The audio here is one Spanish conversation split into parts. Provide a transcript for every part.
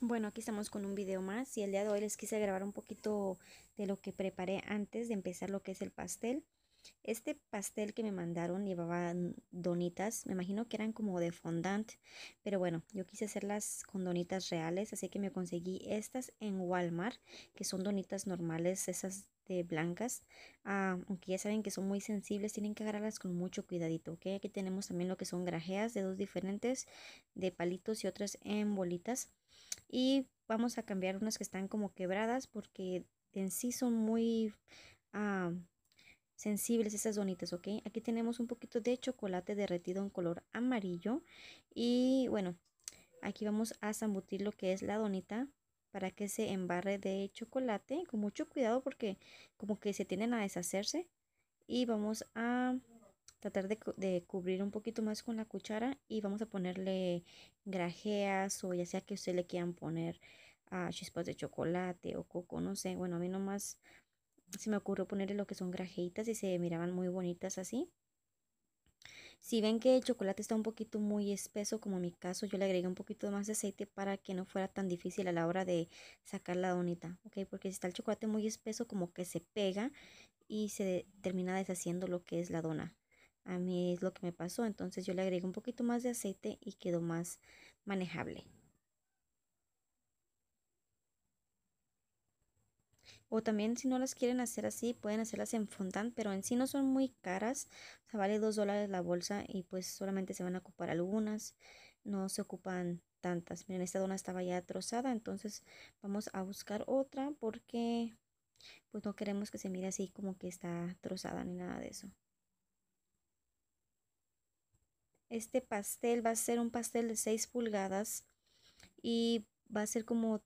Pues, bueno, aquí estamos con un video más y el día de hoy les quise grabar un poquito de lo que preparé antes de empezar lo que es el pastel. Este pastel que me mandaron llevaba donitas, me imagino que eran como de fondant, pero bueno, yo quise hacerlas con donitas reales, así que me conseguí estas en Walmart, que son donitas normales, esas de blancas, ah, aunque ya saben que son muy sensibles, tienen que agarrarlas con mucho cuidadito, Aquí tenemos también lo que son grajeas de dos diferentes, de palitos y otras en bolitas y vamos a cambiar unas que están como quebradas porque en sí son muy ah, sensibles esas donitas, ¿ok? Aquí tenemos un poquito de chocolate derretido en color amarillo y bueno, aquí vamos a zambutir lo que es la donita para que se embarre de chocolate con mucho cuidado porque como que se tienden a deshacerse y vamos a tratar de, cubrir un poquito más con la cuchara y vamos a ponerle grajeas o ya sea que usted le quieran poner ah, chispas de chocolate o coco, no sé, bueno, a mí nomás se me ocurrió ponerle lo que son grajeitas y se miraban muy bonitas así. Si ven que el chocolate está un poquito muy espeso, como en mi caso, yo le agregué un poquito más de aceite para que no fuera tan difícil a la hora de sacar la donita, Porque si está el chocolate muy espeso, como que se pega y se termina deshaciendo lo que es la dona. A mí es lo que me pasó, entonces yo le agrego un poquito más de aceite y quedó más manejable. O también si no las quieren hacer así, pueden hacerlas en fondant, pero en sí no son muy caras. O sea, vale 2 dólares la bolsa y pues solamente se van a ocupar algunas. No se ocupan tantas. Miren, esta dona estaba ya trozada, entonces vamos a buscar otra porque pues no queremos que se mire así como que está trozada ni nada de eso. Este pastel va a ser un pastel de 6 pulgadas y va a ser como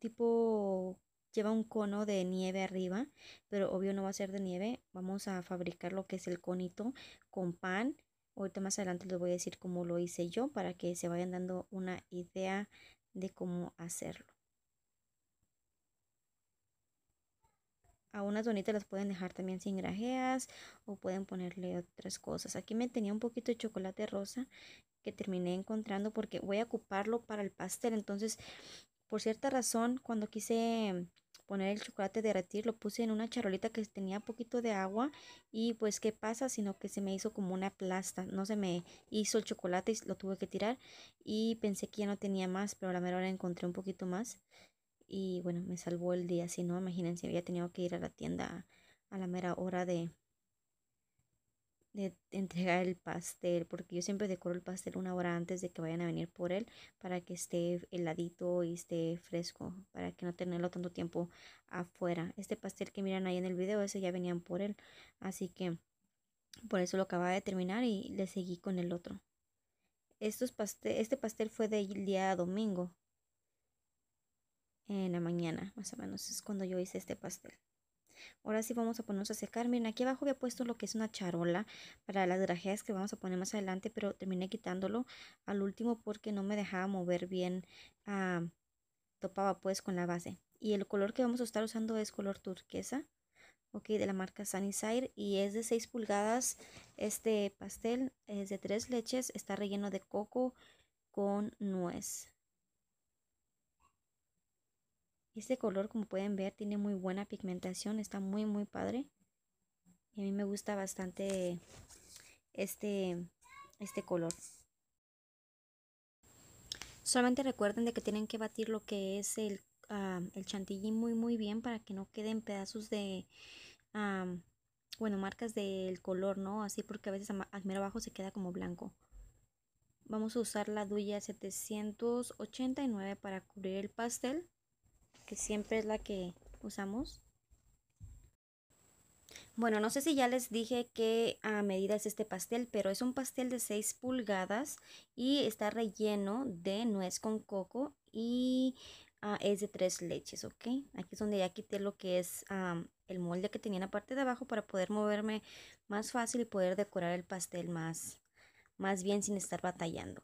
tipo, lleva un cono de nieve arriba, pero obvio no va a ser de nieve. Vamos a fabricar lo que es el conito con pan. Ahorita más adelante les voy a decir cómo lo hice yo para que se vayan dando una idea de cómo hacerlo. a unas bonitas las pueden dejar también sin grajeas o pueden ponerle otras cosas. Aquí me tenía un poquito de chocolate rosa que terminé encontrando porque voy a ocuparlo para el pastel. Entonces, por cierta razón, cuando quise mm, poner el chocolate de derretir, lo puse en una charolita que tenía poquito de agua y pues qué pasa, sino que se me hizo como una plasta, no se me hizo el chocolate y lo tuve que tirar y pensé que ya no tenía más, pero a la mera hora encontré un poquito más. Y bueno, me salvó el día. Si no, imagínense, había tenido que ir a la tienda a la mera hora de, de entregar el pastel, porque yo siempre decoro el pastel una hora antes de que vayan a venir por él para que esté heladito y esté fresco, para que no tenerlo tanto tiempo afuera. Este pastel que miran ahí en el video, ese ya venían por él, así que por eso lo acababa de terminar y le seguí con el otro. Estos pastel, este pastel fue del día domingo, en la mañana, más o menos, es cuando yo hice este pastel. Ahora sí vamos a ponernos a secar. Miren, aquí abajo había puesto lo que es una charola para las grajeas que vamos a poner más adelante, pero terminé quitándolo al último porque no me dejaba mover bien, ah, topaba pues con la base. Y el color que vamos a estar usando es color turquesa, ok, de la marca Sunnyside y es de 6 pulgadas. Este pastel es de 3 leches, está relleno de coco con nuez. Este color, como pueden ver, tiene muy buena pigmentación, está muy muy padre. Y a mí me gusta bastante este, este color. Solamente recuerden de que tienen que batir lo que es el, ah, chantilly muy muy bien para que no queden pedazos de, ah, bueno, marcas del color, ¿no? Así porque a veces al mero abajo se queda como blanco. Vamos a usar la Duya 789 para cubrir el pastel que siempre es la que usamos. Bueno, no sé si ya les dije que a medida es este pastel, pero es un pastel de 6 pulgadas y está relleno de nuez con coco y ah, es de tres leches, ¿ok? Aquí es donde ya quité lo que es el molde que tenía en la parte de abajo para poder moverme más fácil y poder decorar el pastel más, más bien sin estar batallando.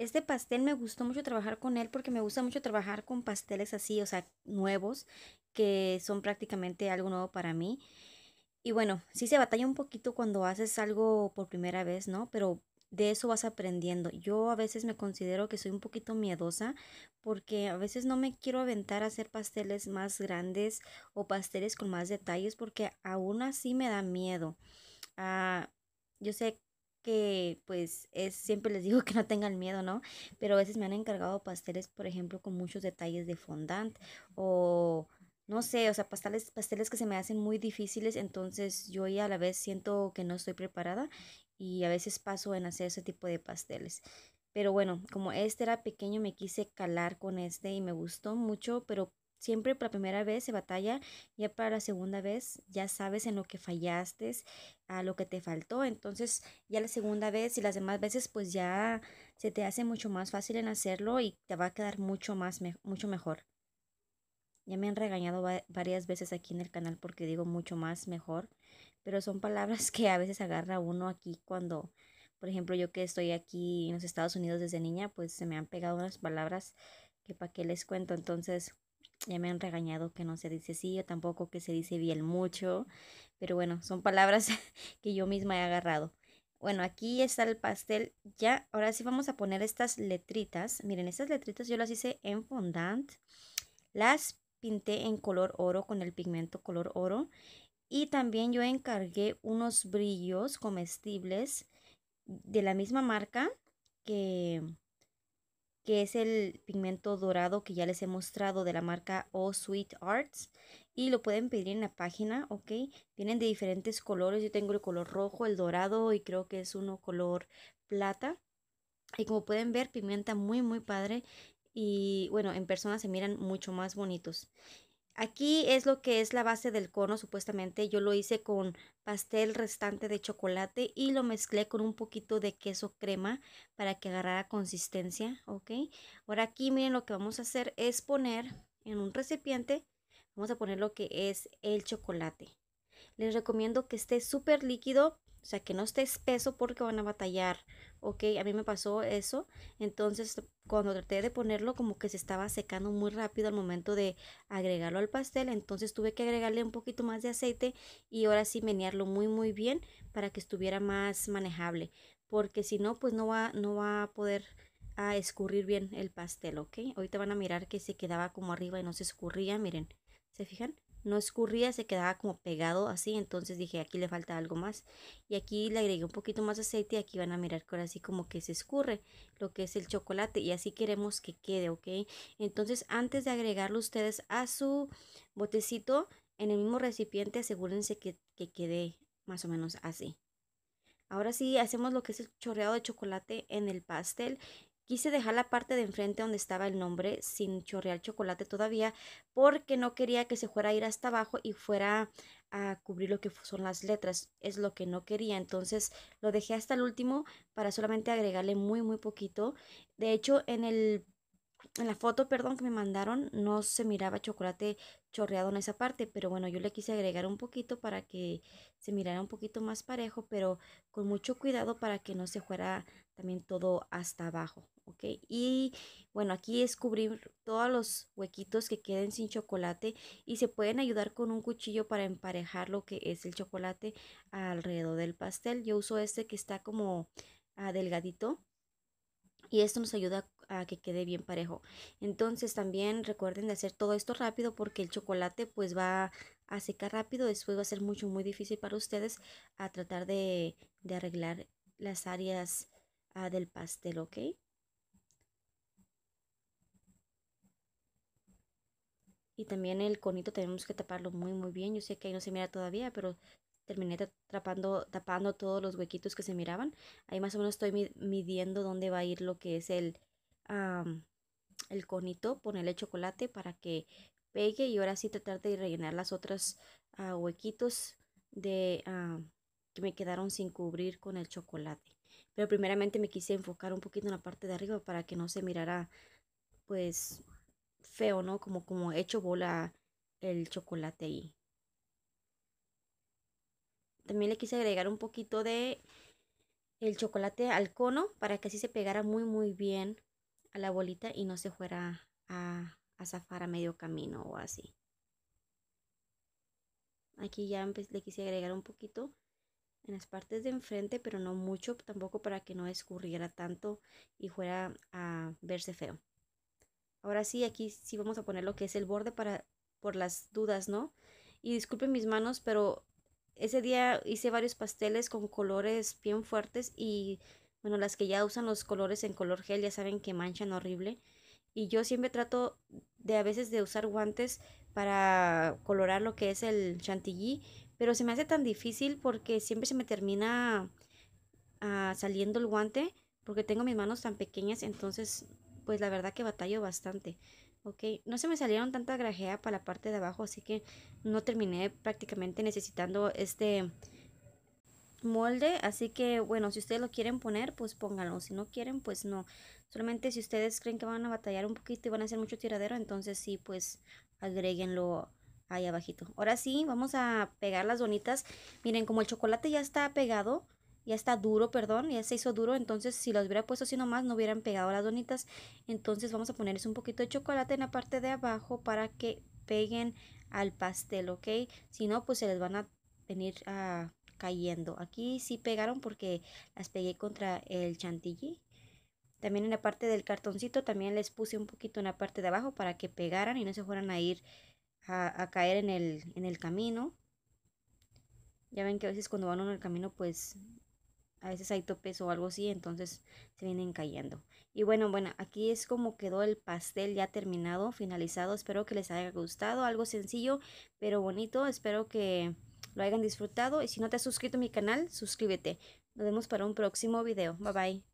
Este pastel me gustó mucho trabajar con él porque me gusta mucho trabajar con pasteles así, o sea, nuevos, que son prácticamente algo nuevo para mí. Y bueno, sí se batalla un poquito cuando haces algo por primera vez, ¿no? Pero de eso vas aprendiendo. Yo a veces me considero que soy un poquito miedosa porque a veces no me quiero aventar a hacer pasteles más grandes o pasteles con más detalles porque aún así me da miedo. Ah, yo sé que pues es, siempre les digo que no tengan miedo, ¿no? Pero a veces me han encargado pasteles, por ejemplo, con muchos detalles de fondant o no sé, o sea, pasteles, pasteles que se me hacen muy difíciles, entonces yo ya a la vez siento que no estoy preparada y a veces paso en hacer ese tipo de pasteles. Pero bueno, como este era pequeño me quise calar con este y me gustó mucho, pero Siempre para la primera vez se batalla, ya para la segunda vez ya sabes en lo que fallaste, a lo que te faltó. Entonces ya la segunda vez y las demás veces pues ya se te hace mucho más fácil en hacerlo y te va a quedar mucho, más mucho mejor. Ya me han regañado varias veces aquí en el canal porque digo mucho más mejor, pero son palabras que a veces agarra uno aquí cuando, por ejemplo, yo que estoy aquí en los Estados Unidos desde niña, pues se me han pegado unas palabras que para qué les cuento. Entonces ya me han regañado que no se dice sí o tampoco que se dice bien mucho. Pero bueno, son palabras que yo misma he agarrado. Bueno, aquí está el pastel. Ya, ahora sí vamos a poner estas letritas. Miren, estas letritas yo las hice en fondant. Las pinté en color oro con el pigmento color oro. Y también yo encargué unos brillos comestibles de la misma marca que que es el pigmento dorado que ya les he mostrado de la marca O Sweet Arts y lo pueden pedir en la página, ok. Vienen de diferentes colores, yo tengo el color rojo, el dorado y creo que es uno color plata. Y como pueden ver, pimienta muy muy padre y bueno, en persona se miran mucho más bonitos. Aquí es lo que es la base del cono, supuestamente. Yo lo hice con pastel restante de chocolate y lo mezclé con un poquito de queso crema para que agarrara consistencia, ¿ok? Ahora aquí miren lo que vamos a hacer es poner en un recipiente, vamos a poner lo que es el chocolate. Les recomiendo que esté súper líquido o sea, que no esté espeso porque van a batallar. Ok, a mí me pasó eso. Entonces, cuando traté de ponerlo, como que se estaba secando muy rápido al momento de agregarlo al pastel. Entonces, tuve que agregarle un poquito más de aceite y ahora sí menearlo muy, muy bien para que estuviera más manejable. Porque si no, pues no va, no va a poder a ah, escurrir bien el pastel, ¿ok? Ahorita van a mirar que se quedaba como arriba y no se escurría, miren, ¿se fijan? no escurría, se quedaba como pegado así, entonces dije aquí le falta algo más y aquí le agregué un poquito más aceite y aquí van a mirar que ahora sí como que se escurre lo que es el chocolate y así queremos que quede, ok, entonces antes de agregarlo ustedes a su botecito en el mismo recipiente asegúrense que, que quede más o menos así. Ahora sí hacemos lo que es el chorreado de chocolate en el pastel Quise dejar la parte de enfrente donde estaba el nombre sin chorrear chocolate todavía porque no quería que se fuera a ir hasta abajo y fuera a cubrir lo que son las letras. Es lo que no quería. Entonces lo dejé hasta el último para solamente agregarle muy, muy poquito. De hecho, en el en la foto, perdón, que me mandaron, no se miraba chocolate chorreado en esa parte, pero bueno, yo le quise agregar un poquito para que se mirara un poquito más parejo, pero con mucho cuidado para que no se fuera también todo hasta abajo, y bueno, aquí es cubrir todos los huequitos que queden sin chocolate y se pueden ayudar con un cuchillo para emparejar lo que es el chocolate alrededor del pastel. Yo uso este que está como delgadito y esto nos ayuda a que quede bien parejo. Entonces también recuerden de hacer todo esto rápido porque el chocolate pues va a secar rápido, después va a ser mucho muy difícil para ustedes a tratar de, arreglar las áreas ah, del pastel, ¿ok? Y también el conito tenemos que taparlo muy muy bien. Yo sé que ahí no se mira todavía, pero terminé tapando, tapando todos los huequitos que se miraban. Ahí más o menos estoy midiendo dónde va a ir lo que es el, el conito, ponerle chocolate para que pegue y ahora sí tratar de rellenar las otras ah, huequitos de, que me quedaron sin cubrir con el chocolate. Pero primeramente me quise enfocar un poquito en la parte de arriba para que no se mirara pues feo, ¿no? Como, como hecho bola el chocolate ahí. También le quise agregar un poquito de el chocolate al cono para que así se pegara muy muy bien a la bolita y no se fuera a, a zafar a medio camino o así. Aquí ya le quise agregar un poquito en las partes de enfrente, pero no mucho tampoco para que no escurriera tanto y fuera a verse feo. Ahora sí, aquí sí vamos a poner lo que es el borde para por las dudas, ¿no? Y disculpen mis manos, pero ese día hice varios pasteles con colores bien fuertes y bueno, las que ya usan los colores en color gel ya saben que manchan horrible. Y yo siempre trato de a veces de usar guantes para colorar lo que es el chantilly, pero se me hace tan difícil porque siempre se me termina ah, saliendo el guante porque tengo mis manos tan pequeñas, entonces pues la verdad que batallo bastante. Ok, no se me salieron tanta grajea para la parte de abajo, así que no terminé prácticamente necesitando este molde. Así que bueno, si ustedes lo quieren poner, pues pónganlo. Si no quieren, pues no. Solamente si ustedes creen que van a batallar un poquito y van a hacer mucho tiradero, entonces sí, pues agréguenlo ahí abajito. Ahora sí, vamos a pegar las donitas. Miren, como el chocolate ya está pegado, ya está duro, perdón, ya se hizo duro, entonces si los hubiera puesto así nomás no hubieran pegado las donitas. Entonces vamos a ponerles un poquito de chocolate en la parte de abajo para que peguen al pastel, ¿ok? Si no, pues se les van a venir ah, cayendo. Aquí sí pegaron porque las pegué contra el chantilly. También en la parte del cartoncito también les puse un poquito en la parte de abajo para que pegaran y no se fueran a ir a, caer en el, en el camino. Ya ven que a veces cuando van en el camino pues a veces hay topes o algo así, entonces se vienen cayendo. Y bueno, bueno, aquí es como quedó el pastel ya terminado, finalizado. Espero que les haya gustado, algo sencillo, pero bonito. Espero que lo hayan disfrutado y si no te has suscrito a mi canal, suscríbete. Nos vemos para un próximo video. Bye bye.